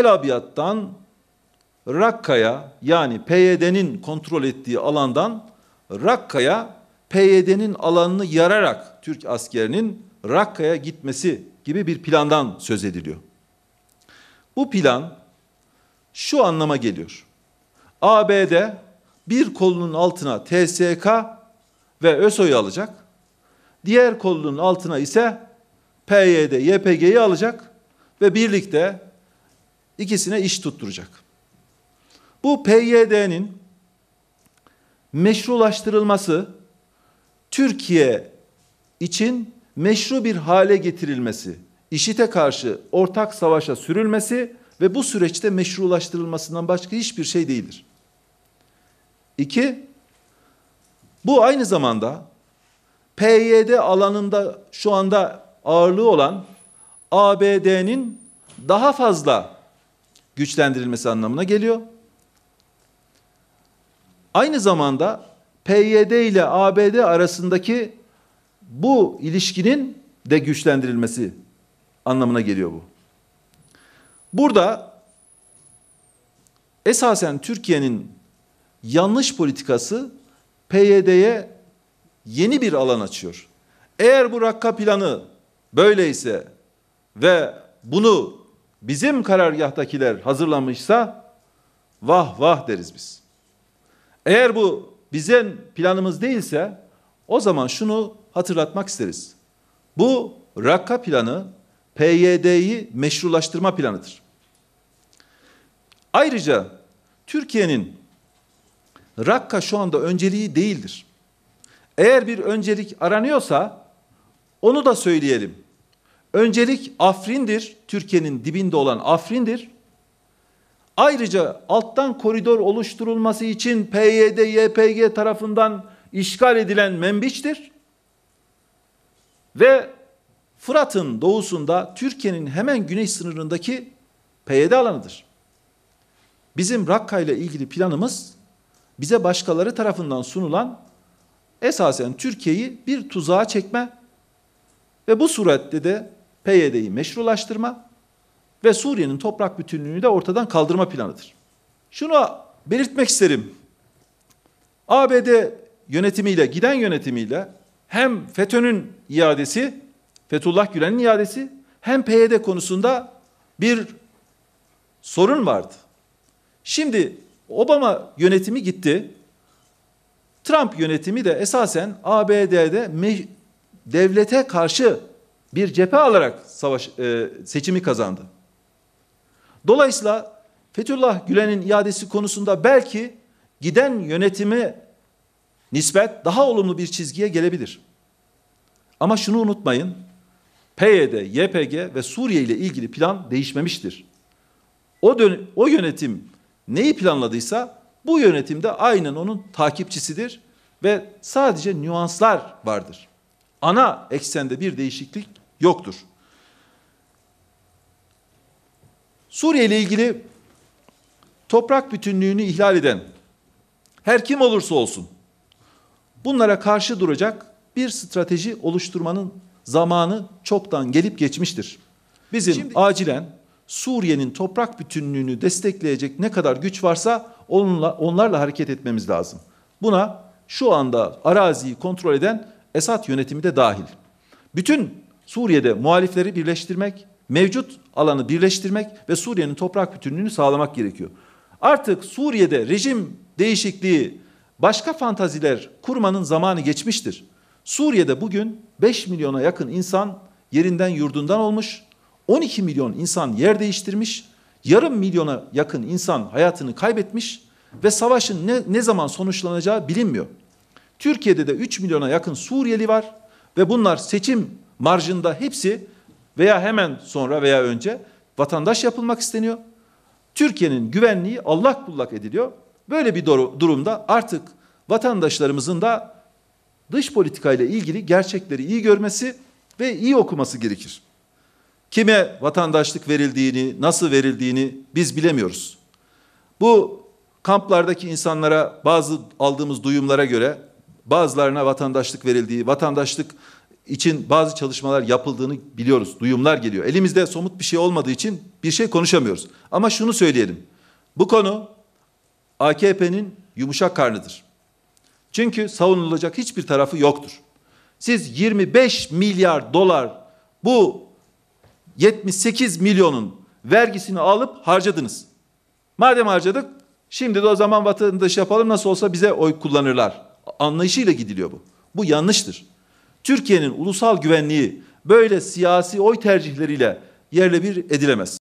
Tel Abiyat'tan Rakka'ya yani PYD'nin kontrol ettiği alandan Rakka'ya PYD'nin alanını yararak Türk askerinin Rakka'ya gitmesi gibi bir plandan söz ediliyor. Bu plan şu anlama geliyor. ABD bir kolunun altına TSK ve ÖSO'yu alacak. Diğer kolunun altına ise PYD, YPG'yi alacak ve birlikte ikisine iş tutturacak. Bu PYD'nin meşrulaştırılması Türkiye için meşru bir hale getirilmesi, işite karşı ortak savaşa sürülmesi ve bu süreçte meşrulaştırılmasından başka hiçbir şey değildir. İki, bu aynı zamanda PYD alanında şu anda ağırlığı olan ABD'nin daha fazla güçlendirilmesi anlamına geliyor. Aynı zamanda PYD ile ABD arasındaki bu ilişkinin de güçlendirilmesi anlamına geliyor bu. Burada esasen Türkiye'nin yanlış politikası PYD'ye yeni bir alan açıyor. Eğer bu Rakka planı böyleyse ve bunu bizim karargahtakiler hazırlamışsa vah vah deriz biz. Eğer bu bizim planımız değilse o zaman şunu hatırlatmak isteriz. Bu Rakka planı PYD'yi meşrulaştırma planıdır. Ayrıca Türkiye'nin Rakka şu anda önceliği değildir. Eğer bir öncelik aranıyorsa onu da söyleyelim. Öncelik Afrin'dir. Türkiye'nin dibinde olan Afrin'dir. Ayrıca alttan koridor oluşturulması için PYD, YPG tarafından işgal edilen Membiç'tir. Ve Fırat'ın doğusunda Türkiye'nin hemen güneş sınırındaki PYD alanıdır. Bizim Rakka ile ilgili planımız bize başkaları tarafından sunulan esasen Türkiye'yi bir tuzağa çekme ve bu surette de PYD'yi meşrulaştırma ve Suriye'nin toprak bütünlüğünü de ortadan kaldırma planıdır. Şunu belirtmek isterim. ABD yönetimiyle, giden yönetimiyle hem FETÖ'nün iadesi, Fethullah Gülen'in iadesi hem PYD konusunda bir sorun vardı. Şimdi Obama yönetimi gitti. Trump yönetimi de esasen ABD'de devlete karşı bir cephe alarak savaş e, seçimi kazandı. Dolayısıyla Fethullah Gülen'in iadesi konusunda belki giden yönetime nispet daha olumlu bir çizgiye gelebilir. Ama şunu unutmayın. PYD, YPG ve Suriye ile ilgili plan değişmemiştir. O, dön o yönetim neyi planladıysa bu yönetimde aynen onun takipçisidir ve sadece nüanslar vardır. Ana eksende bir değişiklik yoktur. Suriye ile ilgili toprak bütünlüğünü ihlal eden her kim olursa olsun bunlara karşı duracak bir strateji oluşturmanın zamanı çoktan gelip geçmiştir. Bizim Şimdi, acilen Suriye'nin toprak bütünlüğünü destekleyecek ne kadar güç varsa onunla, onlarla hareket etmemiz lazım. Buna şu anda araziyi kontrol eden Esad yönetimi de dahil. Bütün Suriye'de muhalifleri birleştirmek, mevcut alanı birleştirmek ve Suriye'nin toprak bütünlüğünü sağlamak gerekiyor. Artık Suriye'de rejim değişikliği, başka fantaziler kurmanın zamanı geçmiştir. Suriye'de bugün 5 milyona yakın insan yerinden yurdundan olmuş, 12 milyon insan yer değiştirmiş, yarım milyona yakın insan hayatını kaybetmiş ve savaşın ne, ne zaman sonuçlanacağı bilinmiyor. Türkiye'de de 3 milyona yakın Suriyeli var ve bunlar seçim marjında hepsi veya hemen sonra veya önce vatandaş yapılmak isteniyor. Türkiye'nin güvenliği allak bullak ediliyor. Böyle bir durumda artık vatandaşlarımızın da dış politikayla ilgili gerçekleri iyi görmesi ve iyi okuması gerekir. Kime vatandaşlık verildiğini, nasıl verildiğini biz bilemiyoruz. Bu kamplardaki insanlara bazı aldığımız duyumlara göre bazılarına vatandaşlık verildiği, vatandaşlık için bazı çalışmalar yapıldığını biliyoruz. Duyumlar geliyor. Elimizde somut bir şey olmadığı için bir şey konuşamıyoruz. Ama şunu söyleyelim. Bu konu AKP'nin yumuşak karnıdır. Çünkü savunulacak hiçbir tarafı yoktur. Siz 25 milyar dolar bu 78 milyonun vergisini alıp harcadınız. Madem harcadık şimdi de o zaman vatandaş yapalım nasıl olsa bize oy kullanırlar. Anlayışıyla gidiliyor bu. Bu yanlıştır. Türkiye'nin ulusal güvenliği böyle siyasi oy tercihleriyle yerle bir edilemez.